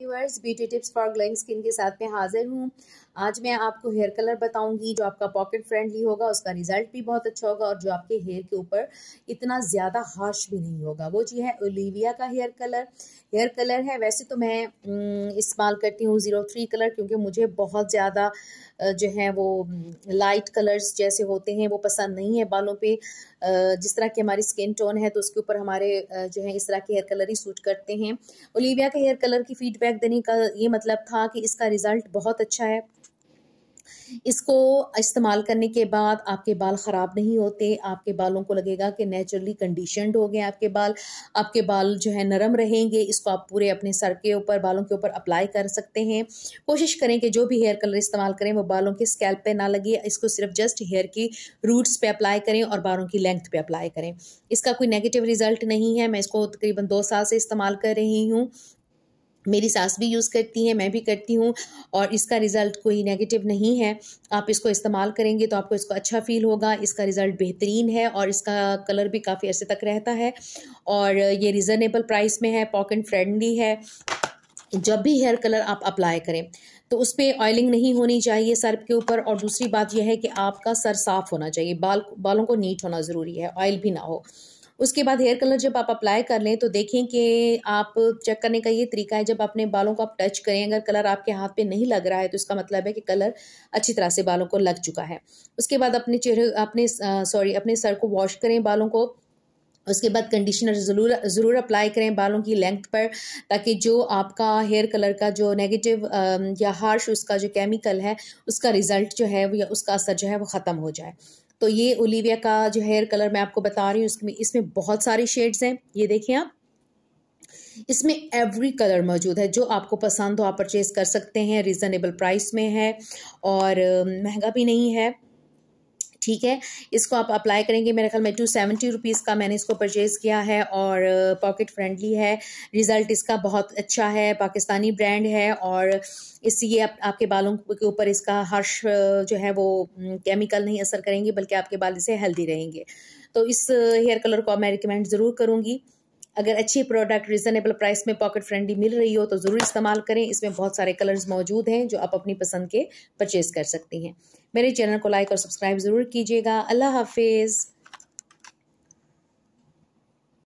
viewers beauty tips for glowing skin के साथ में हाजिर हूँ आज मैं आपको हेयर कलर बताऊंगी जो आपका पॉकेट फ्रेंडली होगा उसका रिजल्ट भी बहुत अच्छा होगा और जो आपके हेयर के ऊपर इतना ज़्यादा हार्श भी नहीं होगा वो जी है ओलिविया का हेयर कलर हेयर कलर है वैसे तो मैं इस्तेमाल करती हूँ ज़ीरो थ्री कलर क्योंकि मुझे बहुत ज़्यादा जो है वो लाइट कलर्स जैसे होते हैं वो पसंद नहीं है बालों पर जिस तरह की हमारी स्किन टोन है तो उसके ऊपर हमारे जो है इस तरह के हेयर कलर ही सूट करते हैं ओलिविया के हेयर कलर की फीडबैक देने का ये मतलब था कि इसका रिज़ल्ट बहुत अच्छा है इसको इस्तेमाल करने के बाद आपके बाल ख़राब नहीं होते आपके बालों को लगेगा कि नेचुरली कंडीशनड हो गए आपके बाल आपके बाल जो है नरम रहेंगे इसको आप पूरे अपने सर के ऊपर बालों के ऊपर अप्लाई कर सकते हैं कोशिश करें कि जो भी हेयर कलर इस्तेमाल करें वो बालों के स्कैल्प पे ना लगे इसको सिर्फ जस्ट हेयर की रूट्स पे अप्लाई करें और बालों की लेंथ पे अप्लाई करें इसका कोई नेगेटिव रिजल्ट नहीं है मैं इसको तकरीबन दो साल से इस्तेमाल कर रही हूँ मेरी सास भी यूज़ करती हैं मैं भी करती हूँ और इसका रिज़ल्ट कोई नेगेटिव नहीं है आप इसको इस्तेमाल करेंगे तो आपको इसको अच्छा फील होगा इसका रिज़ल्ट बेहतरीन है और इसका कलर भी काफ़ी अर्से तक रहता है और ये रिज़नेबल प्राइस में है पॉकेट फ्रेंडली है जब भी हेयर कलर आप अप्लाई करें तो उस पर ऑयलिंग नहीं होनी चाहिए सर के ऊपर और दूसरी बात यह है कि आपका सर साफ़ होना चाहिए बाल बालों को नीट होना ज़रूरी है ऑयल भी ना हो उसके बाद हेयर कलर जब आप अप्लाई कर लें तो देखें कि आप चेक करने का ये तरीका है जब अपने बालों को आप टच करें अगर कलर आपके हाथ पे नहीं लग रहा है तो इसका मतलब है कि कलर अच्छी तरह से बालों को लग चुका है उसके बाद अपने चेहरे अपने सॉरी अपने सर को वॉश करें बालों को उसके बाद कंडीशनर ज़रूर ज़रूर अप्लाई करें बालों की लेंथ पर ताकि जो आपका हेयर कलर का जो नेगेटिव या हार्श उसका जो केमिकल है उसका रिज़ल्ट जो है या उसका असर जो है वो ख़त्म हो जाए तो ये ओलिविया का जो हेयर कलर मैं आपको बता रही हूँ इसमें इसमें बहुत सारे शेड्स हैं ये देखिए आप इसमें एवरी कलर मौजूद है जो आपको पसंद हो आप परचेज़ कर सकते हैं रीज़नेबल प्राइस में है और महंगा भी नहीं है ठीक है इसको आप अप्लाई करेंगे मेरे ख्याल में टू सेवेंटी रुपीज़ का मैंने इसको परचेज़ किया है और पॉकेट uh, फ्रेंडली है रिज़ल्ट इसका बहुत अच्छा है पाकिस्तानी ब्रांड है और इससे ये आप, आपके बालों के ऊपर इसका हर्ष uh, जो है वो केमिकल mm, नहीं असर करेंगे बल्कि आपके बाल इसे हेल्दी रहेंगे तो इस हेयर uh, कलर को मैं रिकमेंड ज़रूर करूँगी अगर अच्छी प्रोडक्ट रिजनेबल प्राइस में पॉकेट फ्रेंडली मिल रही हो तो ज़रूर इस्तेमाल करें इसमें बहुत सारे कलर्स मौजूद हैं जो आप अपनी पसंद के परचेज़ कर सकती हैं मेरे चैनल को लाइक और सब्सक्राइब ज़रूर कीजिएगा अल्लाह हाफिज़